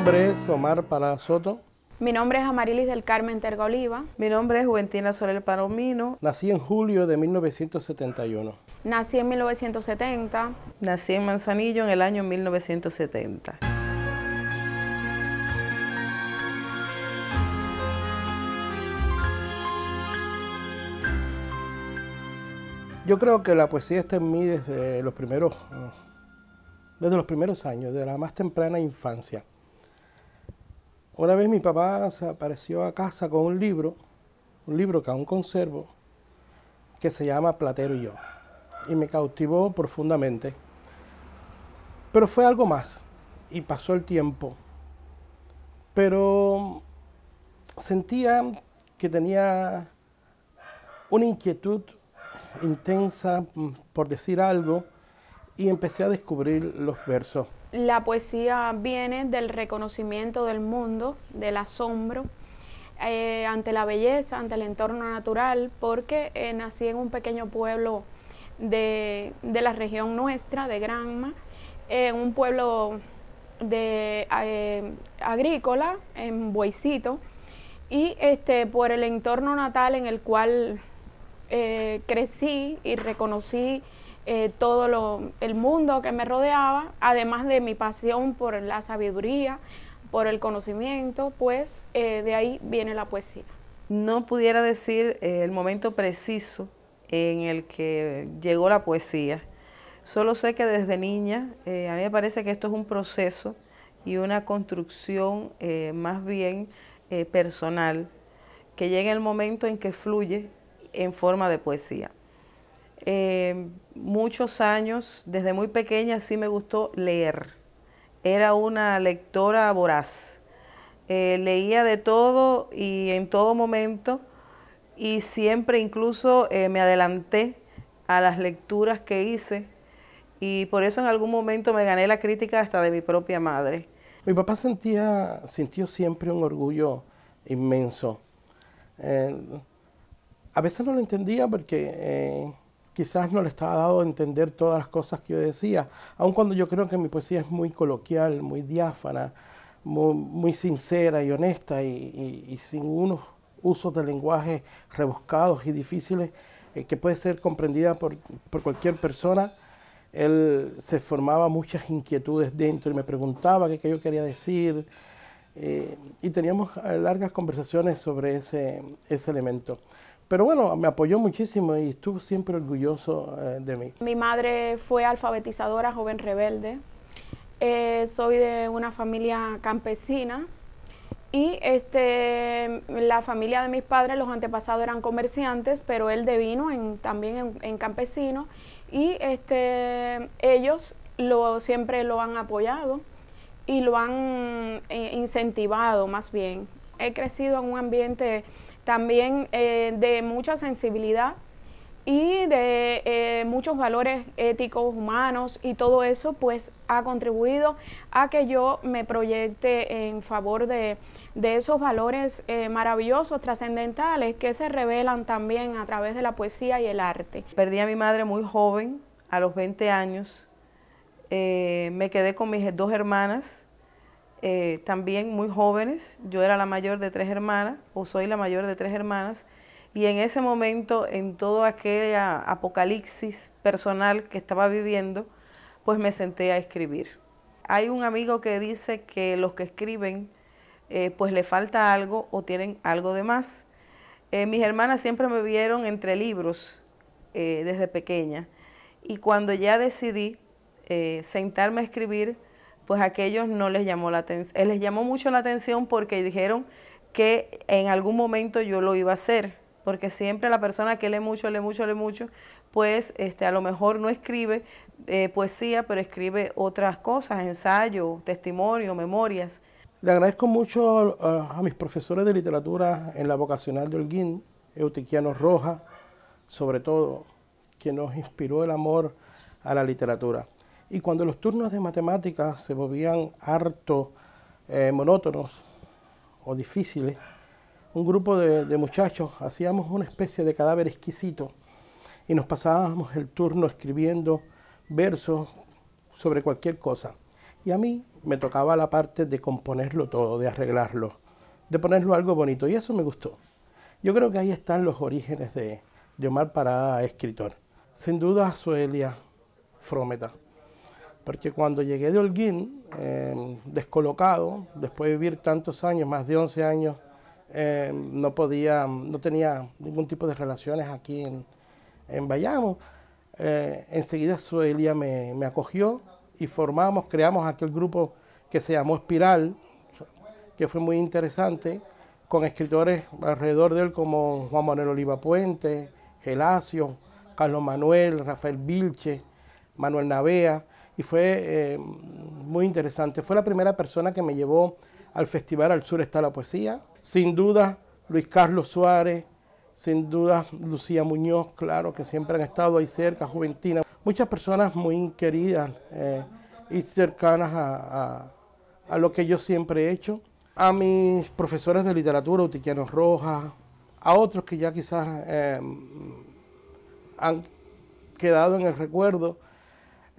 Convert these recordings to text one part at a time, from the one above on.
nombre es Omar Para Soto. Mi nombre es Amarilis del Carmen Terga Oliva. Mi nombre es Juventina Soler Palomino. Nací en julio de 1971. Nací en 1970. Nací en Manzanillo en el año 1970. Yo creo que la poesía está en mí desde los primeros, mm, desde los primeros años, desde la más temprana infancia. Una vez mi papá se apareció a casa con un libro, un libro que aún conservo, que se llama Platero y yo, y me cautivó profundamente. Pero fue algo más, y pasó el tiempo. Pero sentía que tenía una inquietud intensa mm, por decir algo, y empecé a descubrir los versos. La poesía viene del reconocimiento del mundo, del asombro eh, ante la belleza, ante el entorno natural, porque eh, nací en un pequeño pueblo de, la región nuestra, de Granma, en eh, un pueblo de agrícola en Boicito y este por el entorno natal en el cual crecí y reconocí eh, todo el mundo que me rodeaba, además de mi pasión por la sabiduría, por el conocimiento, pues eh, de ahí viene la poesía. No pudiera decir eh, el momento preciso en el que llegó la poesía. Solo sé que desde niña, a mí me parece que esto es un proceso y una construcción más bien personal, que llega el momento en que fluye en forma de poesía. Eh, muchos años, desde muy pequeña sí me gustó leer. Era una lectora voraz. Eh, leía de todo y en todo momento y siempre incluso eh, me adelanté a las lecturas que hice y por eso en algún momento me gané la crítica hasta de mi propia madre. Mi papá sentía, sintió siempre un orgullo inmenso. a veces no lo entendía porque quizás no le estaba dado a entender todas las cosas que yo decía, aun cuando yo creo que mi poesía es muy coloquial, muy diáfana, muy, sincera y honesta y, sin unos usos de lenguaje rebuscados y difíciles eh, que puede ser comprendida por, cualquier persona, él se formaba muchas inquietudes dentro y me preguntaba qué, yo quería decir eh, y teníamos largas conversaciones sobre ese elemento. Pero bueno, me apoyó muchísimo y estuvo siempre orgulloso eh, de mí. Mi madre fue alfabetizadora, joven rebelde. Eh, soy de una familia campesina y este, la familia de mis padres, los antepasados eran comerciantes, pero él vino en, también en, campesino y este, ellos lo, siempre lo han apoyado y lo han eh, incentivado más bien. He crecido en un ambiente también eh, de mucha sensibilidad y de eh, muchos valores éticos, humanos y todo eso pues ha contribuido a que yo me proyecte en favor de, esos valores eh, maravillosos, trascendentales que se revelan también a través de la poesía y el arte. Perdí a mi madre muy joven, a los 20 años, me quedé con mis dos hermanas eh, también muy jóvenes. Yo era la mayor de tres hermanas, o soy la mayor de tres hermanas, y en ese momento, en todo aquella apocalipsis personal que estaba viviendo, pues me senté a escribir. Hay un amigo que dice que los que escriben, eh, pues le falta algo o tienen algo de más. Eh, mis hermanas siempre me vieron entre libros desde pequeña y cuando ya decidí sentarme a escribir, pues a aquellos no les llamó la atención. Eh, les llamó mucho la atención porque dijeron que en algún momento yo lo iba a hacer, porque siempre la persona que lee mucho, lee mucho, lee mucho, pues este, a lo mejor no escribe eh, poesía, pero escribe otras cosas, ensayo, testimonio, memorias. Le agradezco mucho a, mis profesores de literatura en la vocacional de Holguín, Eutiquiano Roja, sobre todo, que nos inspiró el amor a la literatura. Y cuando los turnos de matemáticas se volvían harto eh, monótonos o difíciles, un grupo de, muchachos hacíamos una especie de cadáver exquisito y nos pasábamos el turno escribiendo versos sobre cualquier cosa. Y a mí me tocaba la parte de componerlo todo, de arreglarlo, de ponerlo algo bonito. Y eso me gustó. Yo creo que ahí están los orígenes de, Omar Parada, escritor. Sin duda, Suelia Frometa porque cuando llegué de Holguín, eh, descolocado, después de vivir tantos años, más de 11 años, eh, no podía, no tenía ningún tipo de relaciones aquí en, Bayamo. Eh, enseguida Suelia me, me, acogió y formamos, creamos aquel grupo que se llamó Espiral, que fue muy interesante, con escritores alrededor de él como Juan Manuel Oliva Puente, Gelacio, Carlos Manuel, Rafael Vilche, Manuel Navea, y fue eh, muy interesante. Fue la primera persona que me llevó al Festival Al Sur está la poesía. Sin duda, Luis Carlos Suárez, sin duda Lucía Muñoz, claro, que siempre han estado ahí cerca, Juventina. Muchas personas muy queridas eh, y cercanas a, lo que yo siempre he hecho. A mis profesores de literatura, Utiquiano Rojas, a otros que ya quizás eh, han quedado en el recuerdo.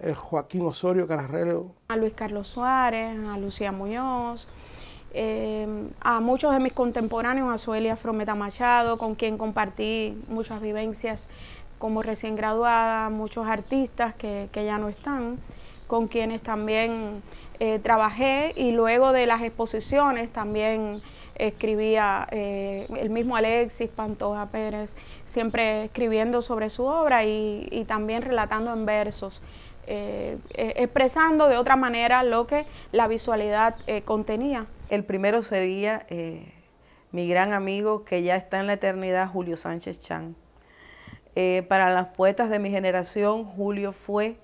Eh, Joaquín Osorio Carrero A Luis Carlos Suárez, a Lucía Muñoz, eh, a muchos de mis contemporáneos, a Suelia Frometa Machado, con quien compartí muchas vivencias como recién graduada, muchos artistas que, ya no están, con quienes también eh, trabajé y luego de las exposiciones también escribía el mismo Alexis Pantoja Pérez, siempre escribiendo sobre su obra y, y también relatando en versos. Eh, eh, expresando de otra manera lo que la visualidad eh, contenía. El primero sería mi gran amigo que ya está en la eternidad, Julio Sánchez Chan. para las poetas de mi generación, Julio fue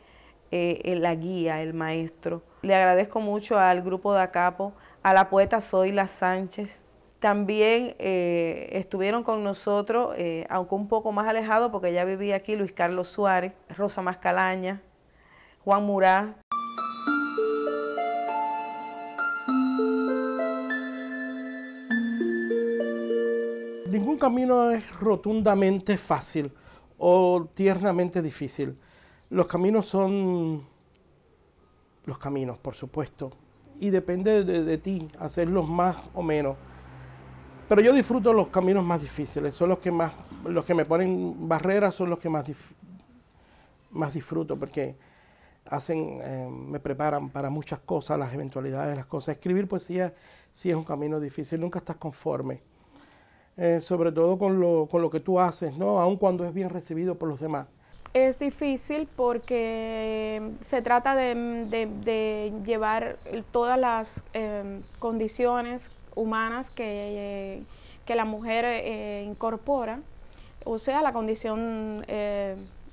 la guía, el maestro. Le agradezco mucho al grupo de Acapo, a la poeta Zoila Sánchez. También estuvieron con nosotros, aunque un poco más alejado, porque ya vivía aquí Luis Carlos Suárez, Rosa Mascalaña, Juan Ningún camino es rotundamente fácil o tiernamente difícil. Los caminos son los caminos, por supuesto, y depende de, ti hacerlos más o menos. Pero yo disfruto los caminos más difíciles, son los que más, los que me ponen barreras, son los que más, más disfruto, porque hacen, em, me preparan para muchas cosas, las eventualidades, las cosas. Escribir poesía sí es un camino difícil, nunca estás conforme. Eh, sobre todo con lo, con lo que tú haces, ¿no? Aun cuando es bien recibido por los demás. Es difícil porque se trata de, llevar todas las em, condiciones humanas que, eh, que la mujer eh, incorpora, o sea, la condición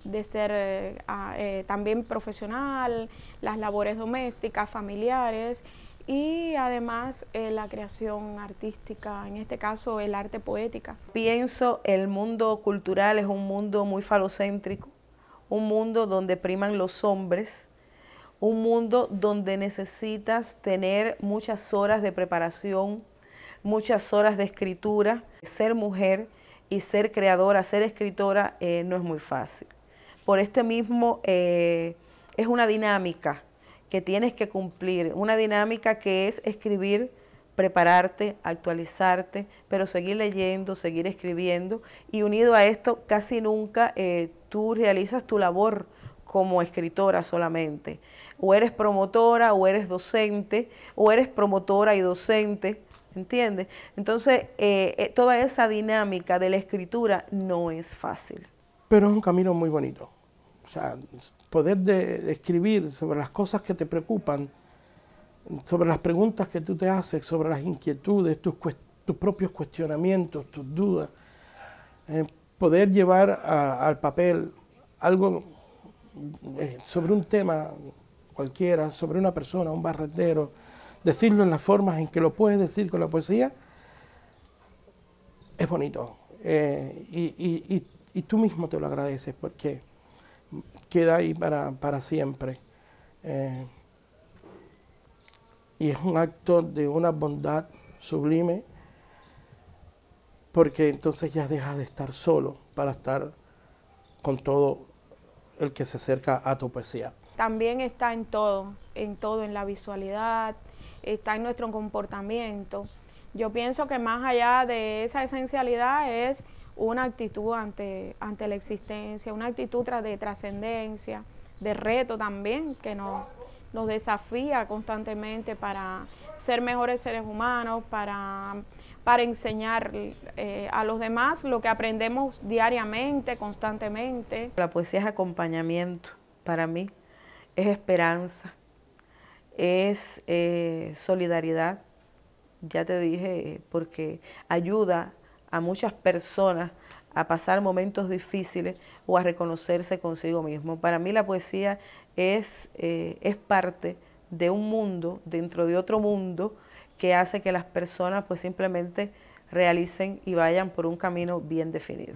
de ser eh, eh, también profesional, las labores domésticas, familiares y además eh, la creación artística, en este caso el arte poética. Pienso el mundo cultural es un mundo muy falocéntrico, un mundo donde priman los hombres, un mundo donde necesitas tener muchas horas de preparación, muchas horas de escritura. Ser mujer y ser creadora, ser escritora no es muy fácil por este mismo, eh, es una dinámica que tienes que cumplir, una dinámica que es escribir, prepararte, actualizarte, pero seguir leyendo, seguir escribiendo y unido a esto casi nunca eh, tú realizas tu labor como escritora solamente. O eres promotora, o eres docente, o eres promotora y docente, ¿entiendes? Entonces, eh, toda esa dinámica de la escritura no es fácil. Pero es un camino muy bonito. O sea, poder de, escribir sobre las cosas que te preocupan, sobre las preguntas que tú te haces, sobre las inquietudes, tus, tus propios cuestionamientos, tus dudas. Eh, poder llevar al papel algo eh, sobre un tema cualquiera, sobre una persona, un barretero, decirlo en las formas en que lo puedes decir con la poesía, es bonito. Eh, y, y, y tú mismo te lo agradeces porque queda ahí para, para siempre. Eh, y es un acto de una bondad sublime, porque entonces ya deja de estar solo para estar con todo el que se acerca a tu poesía. También está en todo, en todo, en la visualidad, está en nuestro comportamiento. Yo pienso que más allá de esa esencialidad es una actitud ante, ante la existencia, una actitud de trascendencia, de reto también, que nos, nos desafía constantemente para ser mejores seres humanos, para, para enseñar eh, a los demás lo que aprendemos diariamente, constantemente. La poesía es acompañamiento para mí, es esperanza, es eh, solidaridad, ya te dije, eh, porque ayuda a muchas personas a pasar momentos difíciles o a reconocerse consigo mismo. Para mí la poesía es, eh, es parte de un mundo, dentro de otro mundo, que hace que las personas pues simplemente realicen y vayan por un camino bien definido.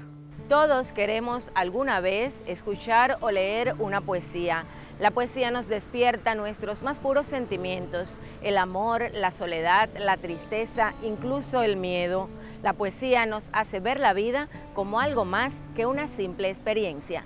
Todos queremos alguna vez escuchar o leer una poesía. La poesía nos despierta nuestros más puros sentimientos, el amor, la soledad, la tristeza, incluso el miedo. La poesía nos hace ver la vida como algo más que una simple experiencia.